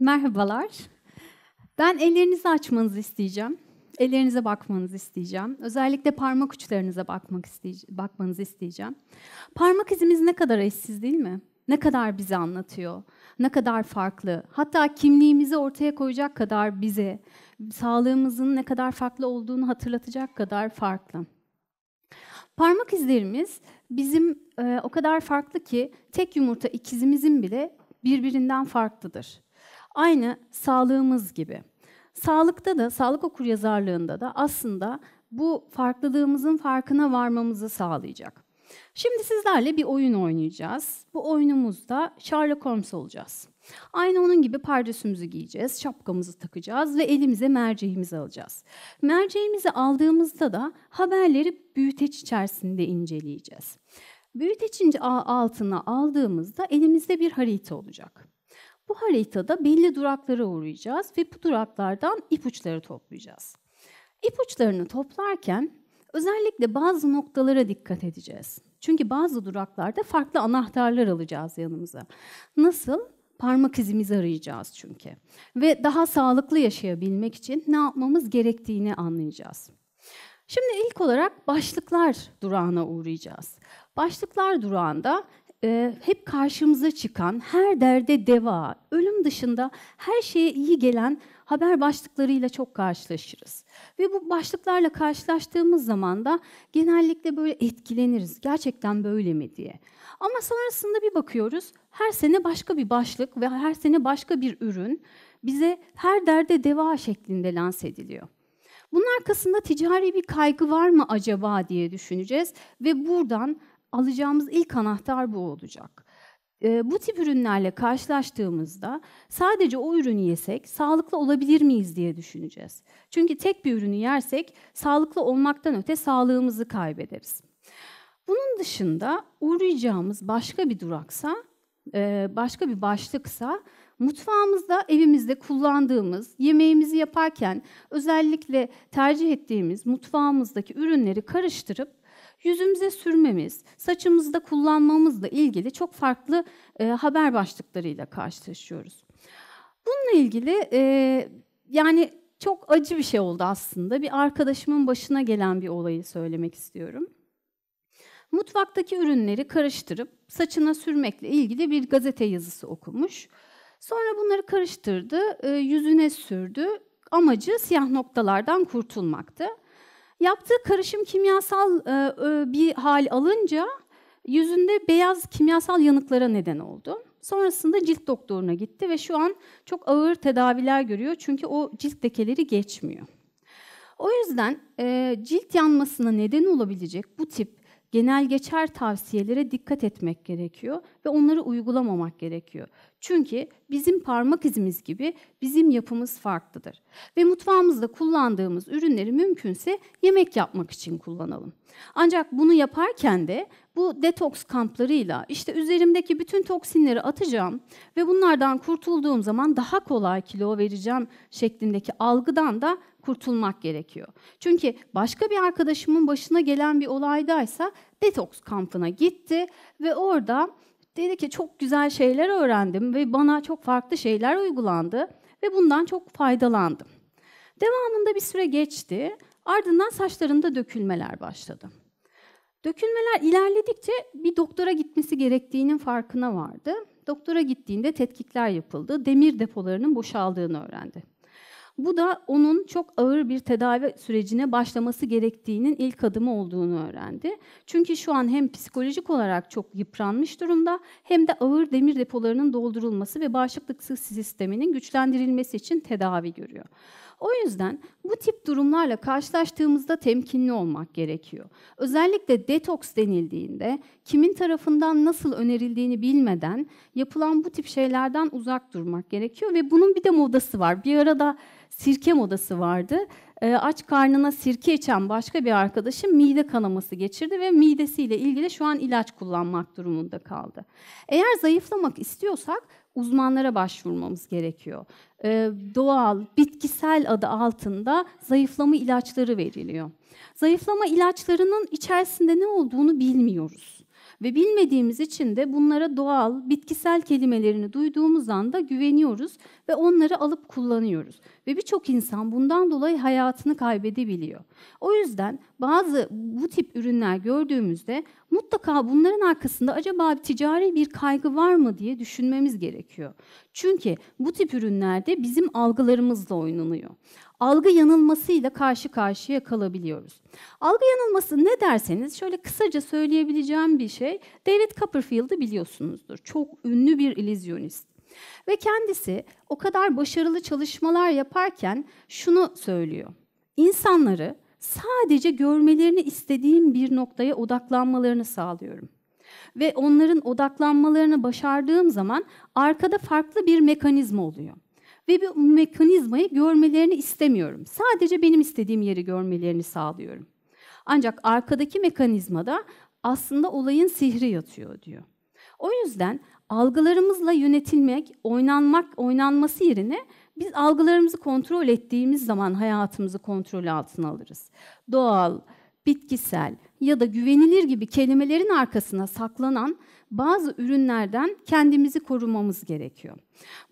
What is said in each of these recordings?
Merhabalar. Ben ellerinizi açmanızı isteyeceğim. Ellerinize bakmanızı isteyeceğim. Özellikle parmak uçlarınıza bakmak isteyeceğim, bakmanızı isteyeceğim. Parmak izimiz ne kadar eşsiz değil mi? Ne kadar bizi anlatıyor, ne kadar farklı. Hatta kimliğimizi ortaya koyacak kadar bize, sağlığımızın ne kadar farklı olduğunu hatırlatacak kadar farklı. Parmak izlerimiz bizim e, o kadar farklı ki tek yumurta ikizimizin bile birbirinden farklıdır. Aynı sağlığımız gibi. Sağlıkta da, sağlık okuryazarlığında da aslında bu farklılığımızın farkına varmamızı sağlayacak. Şimdi sizlerle bir oyun oynayacağız. Bu oyunumuzda Sherlock Holmes olacağız. Aynı onun gibi pardesümüzü giyeceğiz, şapkamızı takacağız ve elimize merceğimizi alacağız. Merceğimizi aldığımızda da haberleri büyüteç içerisinde inceleyeceğiz. Büyüteçin altına aldığımızda elimizde bir harita olacak. Bu haritada belli duraklara uğrayacağız ve bu duraklardan ipuçları toplayacağız. İpuçlarını toplarken özellikle bazı noktalara dikkat edeceğiz. Çünkü bazı duraklarda farklı anahtarlar alacağız yanımıza. Nasıl? Parmak izimizi arayacağız çünkü. Ve daha sağlıklı yaşayabilmek için ne yapmamız gerektiğini anlayacağız. Şimdi ilk olarak başlıklar durağına uğrayacağız. Başlıklar durağında e, hep karşımıza çıkan, her derde deva, ölüm dışında her şeye iyi gelen haber başlıklarıyla çok karşılaşırız. Ve bu başlıklarla karşılaştığımız zaman da genellikle böyle etkileniriz. Gerçekten böyle mi diye. Ama sonrasında bir bakıyoruz, her sene başka bir başlık ve her sene başka bir ürün bize her derde deva şeklinde lanse ediliyor. Bunun arkasında ticari bir kaygı var mı acaba diye düşüneceğiz ve buradan alacağımız ilk anahtar bu olacak. Ee, bu tip ürünlerle karşılaştığımızda sadece o ürünü yesek sağlıklı olabilir miyiz diye düşüneceğiz. Çünkü tek bir ürünü yersek sağlıklı olmaktan öte sağlığımızı kaybederiz. Bunun dışında uğrayacağımız başka bir duraksa, e, başka bir başlıksa mutfağımızda, evimizde kullandığımız, yemeğimizi yaparken özellikle tercih ettiğimiz mutfağımızdaki ürünleri karıştırıp yüzümüze sürmemiz, saçımızda kullanmamızla ilgili çok farklı e, haber başlıklarıyla karşılaşıyoruz. Bununla ilgili e, yani çok acı bir şey oldu aslında. Bir arkadaşımın başına gelen bir olayı söylemek istiyorum. Mutfaktaki ürünleri karıştırıp saçına sürmekle ilgili bir gazete yazısı okumuş. Sonra bunları karıştırdı, e, yüzüne sürdü. Amacı siyah noktalardan kurtulmaktı. Yaptığı karışım kimyasal e, e, bir hal alınca yüzünde beyaz kimyasal yanıklara neden oldu. Sonrasında cilt doktoruna gitti ve şu an çok ağır tedaviler görüyor çünkü o cilt lekeleri geçmiyor. O yüzden e, cilt yanmasına neden olabilecek bu tip genel geçer tavsiyelere dikkat etmek gerekiyor ve onları uygulamamak gerekiyor. Çünkü bizim parmak izimiz gibi bizim yapımız farklıdır. Ve mutfağımızda kullandığımız ürünleri mümkünse yemek yapmak için kullanalım. Ancak bunu yaparken de bu detoks kamplarıyla işte üzerimdeki bütün toksinleri atacağım ve bunlardan kurtulduğum zaman daha kolay kilo vereceğim şeklindeki algıdan da kurtulmak gerekiyor. Çünkü başka bir arkadaşımın başına gelen bir olaydaysa detoks kampına gitti ve orada dedi ki çok güzel şeyler öğrendim ve bana çok farklı şeyler uygulandı ve bundan çok faydalandım. Devamında bir süre geçti. Ardından saçlarında dökülmeler başladı. Dökülmeler ilerledikçe bir doktora gitmesi gerektiğinin farkına vardı. Doktora gittiğinde tetkikler yapıldı. Demir depolarının boşaldığını öğrendi. Bu da onun çok ağır bir tedavi sürecine başlaması gerektiğinin ilk adımı olduğunu öğrendi. Çünkü şu an hem psikolojik olarak çok yıpranmış durumda hem de ağır demir depolarının doldurulması ve bağışıklık sisteminin güçlendirilmesi için tedavi görüyor. O yüzden bu tip durumlarla karşılaştığımızda temkinli olmak gerekiyor. Özellikle detoks denildiğinde kimin tarafından nasıl önerildiğini bilmeden yapılan bu tip şeylerden uzak durmak gerekiyor ve bunun bir de modası var. Bir arada sirke modası vardı. E, aç karnına sirke içen başka bir arkadaşım mide kanaması geçirdi ve midesiyle ilgili şu an ilaç kullanmak durumunda kaldı. Eğer zayıflamak istiyorsak uzmanlara başvurmamız gerekiyor. E, doğal, bitkisel adı altında zayıflama ilaçları veriliyor. Zayıflama ilaçlarının içerisinde ne olduğunu bilmiyoruz. Ve bilmediğimiz için de bunlara doğal, bitkisel kelimelerini duyduğumuz anda güveniyoruz ve onları alıp kullanıyoruz. Ve birçok insan bundan dolayı hayatını kaybedebiliyor. O yüzden bazı bu tip ürünler gördüğümüzde mutlaka bunların arkasında acaba ticari bir kaygı var mı diye düşünmemiz gerekiyor. Çünkü bu tip ürünlerde bizim algılarımızla oynanıyor algı yanılmasıyla karşı karşıya kalabiliyoruz. Algı yanılması ne derseniz şöyle kısaca söyleyebileceğim bir şey. David Copperfield'ı biliyorsunuzdur. Çok ünlü bir illüzyonist. Ve kendisi o kadar başarılı çalışmalar yaparken şunu söylüyor. İnsanları sadece görmelerini istediğim bir noktaya odaklanmalarını sağlıyorum. Ve onların odaklanmalarını başardığım zaman arkada farklı bir mekanizma oluyor ve bu mekanizmayı görmelerini istemiyorum. Sadece benim istediğim yeri görmelerini sağlıyorum. Ancak arkadaki mekanizmada aslında olayın sihri yatıyor diyor. O yüzden algılarımızla yönetilmek, oynanmak, oynanması yerine biz algılarımızı kontrol ettiğimiz zaman hayatımızı kontrol altına alırız. Doğal, bitkisel ya da güvenilir gibi kelimelerin arkasına saklanan bazı ürünlerden kendimizi korumamız gerekiyor.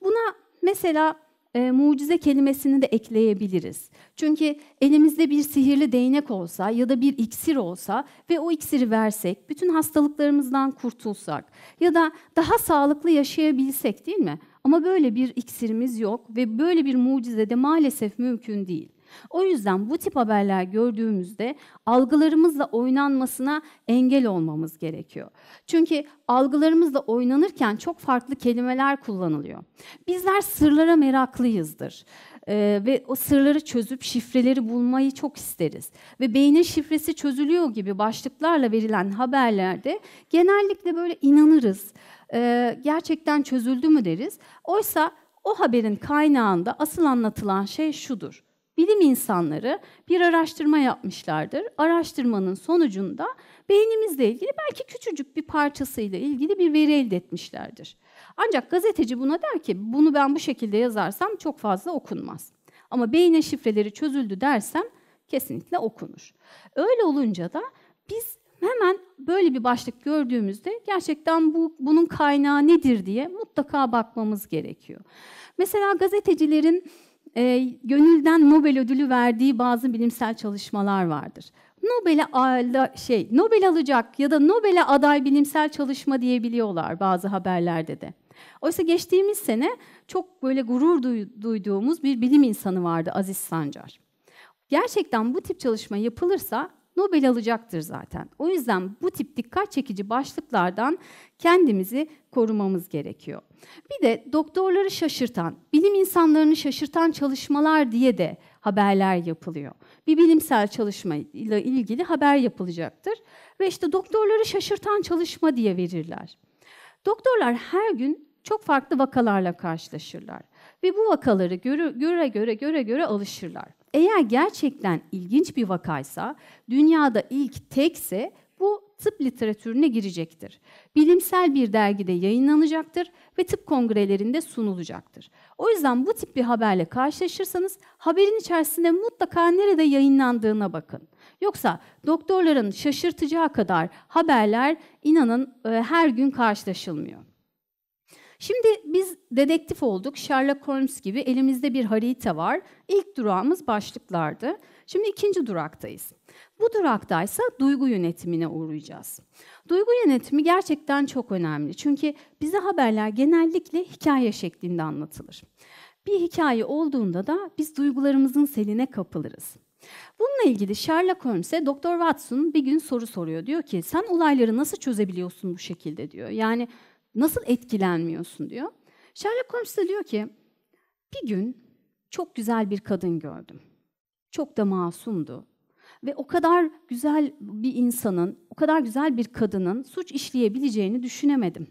Buna mesela e, mucize kelimesini de ekleyebiliriz. Çünkü elimizde bir sihirli değnek olsa ya da bir iksir olsa ve o iksiri versek, bütün hastalıklarımızdan kurtulsak ya da daha sağlıklı yaşayabilsek değil mi? Ama böyle bir iksirimiz yok ve böyle bir mucize de maalesef mümkün değil. O yüzden bu tip haberler gördüğümüzde algılarımızla oynanmasına engel olmamız gerekiyor. Çünkü algılarımızla oynanırken çok farklı kelimeler kullanılıyor. Bizler sırlara meraklıyızdır. Ee, ve o sırları çözüp şifreleri bulmayı çok isteriz. Ve beynin şifresi çözülüyor gibi başlıklarla verilen haberlerde genellikle böyle inanırız. Ee, gerçekten çözüldü mü deriz. Oysa o haberin kaynağında asıl anlatılan şey şudur bilim insanları bir araştırma yapmışlardır. Araştırmanın sonucunda beynimizle ilgili belki küçücük bir parçasıyla ilgili bir veri elde etmişlerdir. Ancak gazeteci buna der ki bunu ben bu şekilde yazarsam çok fazla okunmaz. Ama beyne şifreleri çözüldü dersem kesinlikle okunur. Öyle olunca da biz hemen böyle bir başlık gördüğümüzde gerçekten bu bunun kaynağı nedir diye mutlaka bakmamız gerekiyor. Mesela gazetecilerin e, gönülden Nobel ödülü verdiği bazı bilimsel çalışmalar vardır. Nobel'e şey Nobel alacak ya da Nobel'e aday bilimsel çalışma diyebiliyorlar bazı haberlerde de. Oysa geçtiğimiz sene çok böyle gurur duyduğumuz bir bilim insanı vardı Aziz Sancar. Gerçekten bu tip çalışma yapılırsa Nobel alacaktır zaten. O yüzden bu tip dikkat çekici başlıklardan kendimizi korumamız gerekiyor. Bir de doktorları şaşırtan, bilim insanlarını şaşırtan çalışmalar diye de haberler yapılıyor. Bir bilimsel çalışma ile ilgili haber yapılacaktır ve işte doktorları şaşırtan çalışma diye verirler. Doktorlar her gün çok farklı vakalarla karşılaşırlar ve bu vakaları göre göre göre göre, göre alışırlar. Eğer gerçekten ilginç bir vakaysa, dünyada ilk tekse bu tıp literatürüne girecektir. Bilimsel bir dergide yayınlanacaktır ve tıp kongrelerinde sunulacaktır. O yüzden bu tip bir haberle karşılaşırsanız haberin içerisinde mutlaka nerede yayınlandığına bakın. Yoksa doktorların şaşırtacağı kadar haberler inanın e, her gün karşılaşılmıyor. Şimdi biz dedektif olduk. Sherlock Holmes gibi elimizde bir harita var. İlk durağımız başlıklardı. Şimdi ikinci duraktayız. Bu duraktaysa duygu yönetimine uğrayacağız. Duygu yönetimi gerçekten çok önemli. Çünkü bize haberler genellikle hikaye şeklinde anlatılır. Bir hikaye olduğunda da biz duygularımızın seline kapılırız. Bununla ilgili Sherlock Holmes'e Doktor Watson bir gün soru soruyor. Diyor ki sen olayları nasıl çözebiliyorsun bu şekilde diyor. Yani Nasıl etkilenmiyorsun diyor. Sherlock Holmes de diyor ki bir gün çok güzel bir kadın gördüm. Çok da masumdu. Ve o kadar güzel bir insanın, o kadar güzel bir kadının suç işleyebileceğini düşünemedim.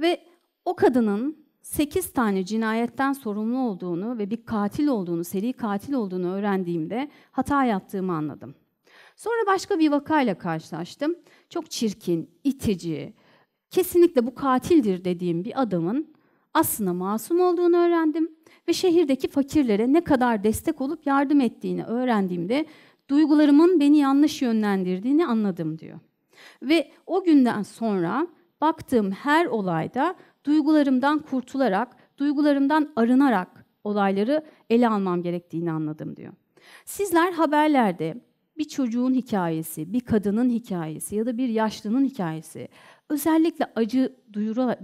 Ve o kadının 8 tane cinayetten sorumlu olduğunu ve bir katil olduğunu, seri katil olduğunu öğrendiğimde hata yaptığımı anladım. Sonra başka bir vakayla karşılaştım. Çok çirkin, itici, kesinlikle bu katildir dediğim bir adamın aslında masum olduğunu öğrendim ve şehirdeki fakirlere ne kadar destek olup yardım ettiğini öğrendiğimde duygularımın beni yanlış yönlendirdiğini anladım diyor. Ve o günden sonra baktığım her olayda duygularımdan kurtularak, duygularımdan arınarak olayları ele almam gerektiğini anladım diyor. Sizler haberlerde bir çocuğun hikayesi, bir kadının hikayesi ya da bir yaşlının hikayesi özellikle acı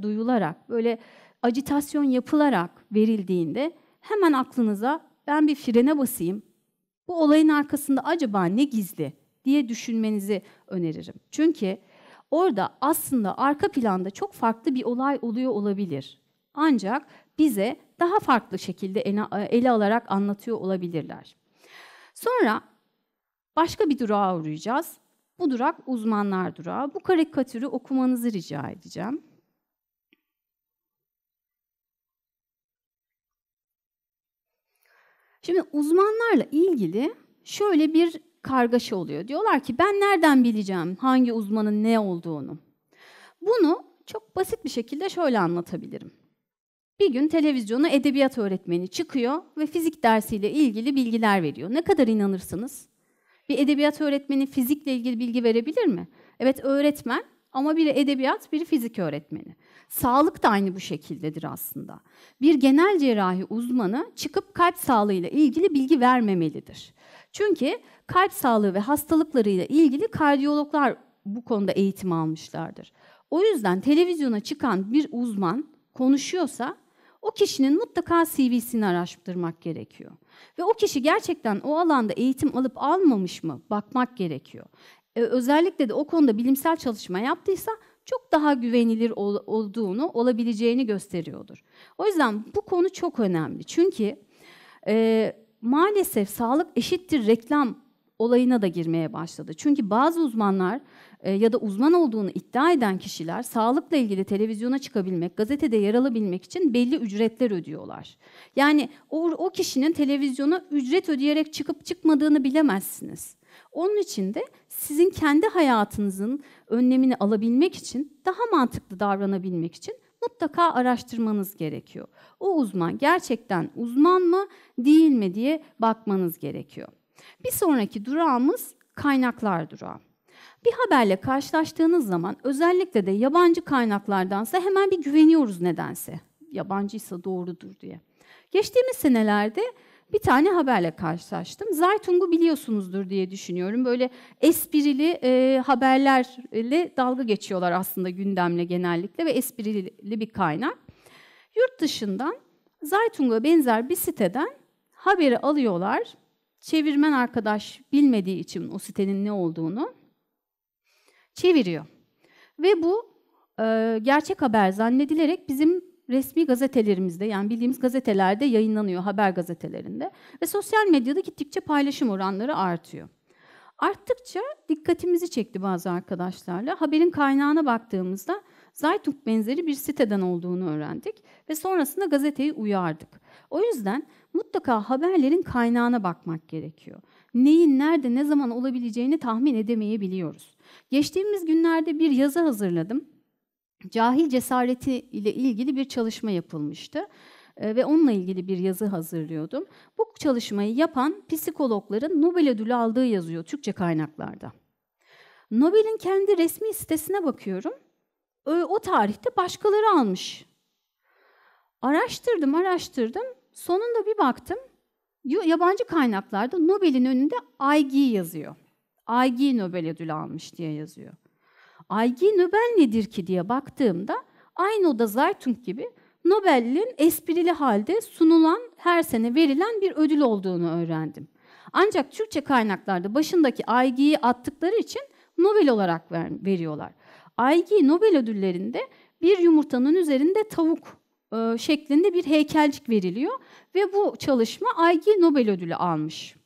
duyularak, böyle acitasyon yapılarak verildiğinde hemen aklınıza ben bir frene basayım. Bu olayın arkasında acaba ne gizli diye düşünmenizi öneririm. Çünkü orada aslında arka planda çok farklı bir olay oluyor olabilir. Ancak bize daha farklı şekilde ele alarak anlatıyor olabilirler. Sonra Başka bir durağa uğrayacağız. Bu durak uzmanlar durağı. Bu karikatürü okumanızı rica edeceğim. Şimdi uzmanlarla ilgili şöyle bir kargaşa oluyor. Diyorlar ki ben nereden bileceğim hangi uzmanın ne olduğunu? Bunu çok basit bir şekilde şöyle anlatabilirim. Bir gün televizyona edebiyat öğretmeni çıkıyor ve fizik dersiyle ilgili bilgiler veriyor. Ne kadar inanırsınız? Bir edebiyat öğretmeni fizikle ilgili bilgi verebilir mi? Evet öğretmen ama biri edebiyat, biri fizik öğretmeni. Sağlık da aynı bu şekildedir aslında. Bir genel cerrahi uzmanı çıkıp kalp sağlığıyla ilgili bilgi vermemelidir. Çünkü kalp sağlığı ve hastalıklarıyla ilgili kardiyologlar bu konuda eğitim almışlardır. O yüzden televizyona çıkan bir uzman konuşuyorsa o kişinin mutlaka CV'sini araştırmak gerekiyor. Ve o kişi gerçekten o alanda eğitim alıp almamış mı bakmak gerekiyor. Ee, özellikle de o konuda bilimsel çalışma yaptıysa çok daha güvenilir ol, olduğunu, olabileceğini gösteriyordur. O yüzden bu konu çok önemli. Çünkü e, maalesef sağlık eşittir reklam olayına da girmeye başladı. Çünkü bazı uzmanlar e, ya da uzman olduğunu iddia eden kişiler sağlıkla ilgili televizyona çıkabilmek, gazetede yer alabilmek için belli ücretler ödüyorlar. Yani o, o kişinin televizyona ücret ödeyerek çıkıp çıkmadığını bilemezsiniz. Onun için de sizin kendi hayatınızın önlemini alabilmek için, daha mantıklı davranabilmek için mutlaka araştırmanız gerekiyor. O uzman gerçekten uzman mı, değil mi diye bakmanız gerekiyor. Bir sonraki durağımız kaynaklar durağı. Bir haberle karşılaştığınız zaman özellikle de yabancı kaynaklardansa hemen bir güveniyoruz nedense. Yabancıysa doğrudur diye. Geçtiğimiz senelerde bir tane haberle karşılaştım. Zaytung'u biliyorsunuzdur diye düşünüyorum. Böyle esprili e, haberlerle dalga geçiyorlar aslında gündemle genellikle ve esprili bir kaynak. Yurt dışından Zaytung'a benzer bir siteden haberi alıyorlar. Çevirmen arkadaş bilmediği için o sitenin ne olduğunu çeviriyor. Ve bu e, gerçek haber zannedilerek bizim resmi gazetelerimizde yani bildiğimiz gazetelerde yayınlanıyor haber gazetelerinde ve sosyal medyada gittikçe paylaşım oranları artıyor. Arttıkça dikkatimizi çekti bazı arkadaşlarla. Haberin kaynağına baktığımızda Zeitung benzeri bir siteden olduğunu öğrendik ve sonrasında gazeteyi uyardık. O yüzden mutlaka haberlerin kaynağına bakmak gerekiyor. Neyin nerede ne zaman olabileceğini tahmin edemeyebiliyoruz. Geçtiğimiz günlerde bir yazı hazırladım. Cahil cesareti ile ilgili bir çalışma yapılmıştı e, ve onunla ilgili bir yazı hazırlıyordum. Bu çalışmayı yapan psikologların Nobel ödülü aldığı yazıyor Türkçe kaynaklarda. Nobel'in kendi resmi sitesine bakıyorum. O tarihte başkaları almış. Araştırdım, araştırdım. Sonunda bir baktım. Yabancı kaynaklarda Nobel'in önünde IG yazıyor. Aigi Nobel ödülü almış diye yazıyor. Aigi Nobel nedir ki diye baktığımda aynı o da Zaytung gibi Nobel'in esprili halde sunulan her sene verilen bir ödül olduğunu öğrendim. Ancak Türkçe kaynaklarda başındaki AIG'yi attıkları için Nobel olarak ver, veriyorlar. AIG Nobel ödüllerinde bir yumurtanın üzerinde tavuk e, şeklinde bir heykelcik veriliyor ve bu çalışma AIG Nobel ödülü almış.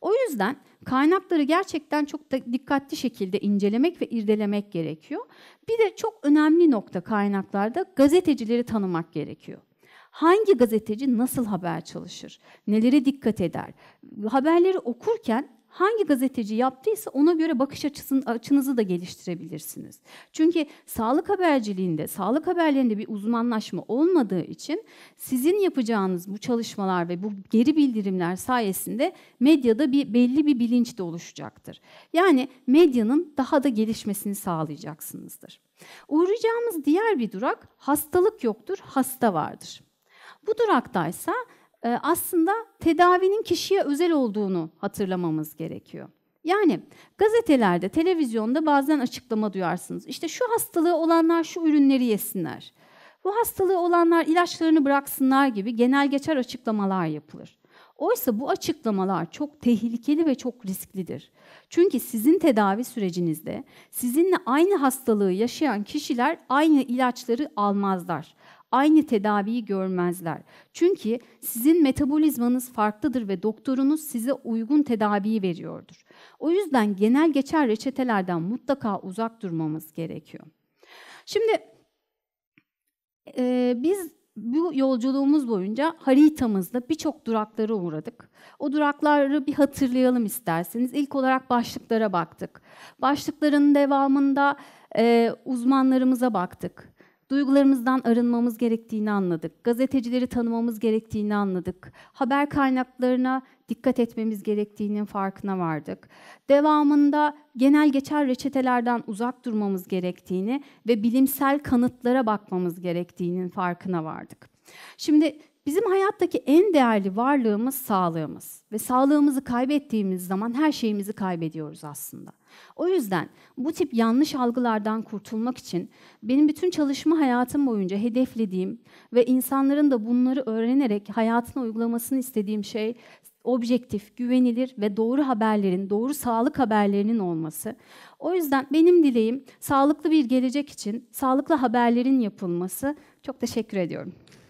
O yüzden kaynakları gerçekten çok da dikkatli şekilde incelemek ve irdelemek gerekiyor. Bir de çok önemli nokta kaynaklarda gazetecileri tanımak gerekiyor. Hangi gazeteci nasıl haber çalışır? Nelere dikkat eder? Haberleri okurken hangi gazeteci yaptıysa ona göre bakış açısını, açınızı da geliştirebilirsiniz. Çünkü sağlık haberciliğinde, sağlık haberlerinde bir uzmanlaşma olmadığı için sizin yapacağınız bu çalışmalar ve bu geri bildirimler sayesinde medyada bir belli bir bilinç de oluşacaktır. Yani medyanın daha da gelişmesini sağlayacaksınızdır. Uğrayacağımız diğer bir durak hastalık yoktur, hasta vardır. Bu duraktaysa ise ee, aslında tedavinin kişiye özel olduğunu hatırlamamız gerekiyor. Yani gazetelerde, televizyonda bazen açıklama duyarsınız. İşte şu hastalığı olanlar şu ürünleri yesinler. Bu hastalığı olanlar ilaçlarını bıraksınlar gibi genel geçer açıklamalar yapılır. Oysa bu açıklamalar çok tehlikeli ve çok risklidir. Çünkü sizin tedavi sürecinizde sizinle aynı hastalığı yaşayan kişiler aynı ilaçları almazlar aynı tedaviyi görmezler. Çünkü sizin metabolizmanız farklıdır ve doktorunuz size uygun tedaviyi veriyordur. O yüzden genel geçer reçetelerden mutlaka uzak durmamız gerekiyor. Şimdi e, biz bu yolculuğumuz boyunca haritamızda birçok duraklara uğradık. O durakları bir hatırlayalım isterseniz. İlk olarak başlıklara baktık. Başlıkların devamında e, uzmanlarımıza baktık. Duygularımızdan arınmamız gerektiğini anladık. Gazetecileri tanımamız gerektiğini anladık. Haber kaynaklarına dikkat etmemiz gerektiğinin farkına vardık. Devamında genel geçer reçetelerden uzak durmamız gerektiğini ve bilimsel kanıtlara bakmamız gerektiğinin farkına vardık. Şimdi Bizim hayattaki en değerli varlığımız sağlığımız ve sağlığımızı kaybettiğimiz zaman her şeyimizi kaybediyoruz aslında. O yüzden bu tip yanlış algılardan kurtulmak için benim bütün çalışma hayatım boyunca hedeflediğim ve insanların da bunları öğrenerek hayatına uygulamasını istediğim şey objektif, güvenilir ve doğru haberlerin, doğru sağlık haberlerinin olması. O yüzden benim dileğim sağlıklı bir gelecek için sağlıklı haberlerin yapılması. Çok teşekkür ediyorum.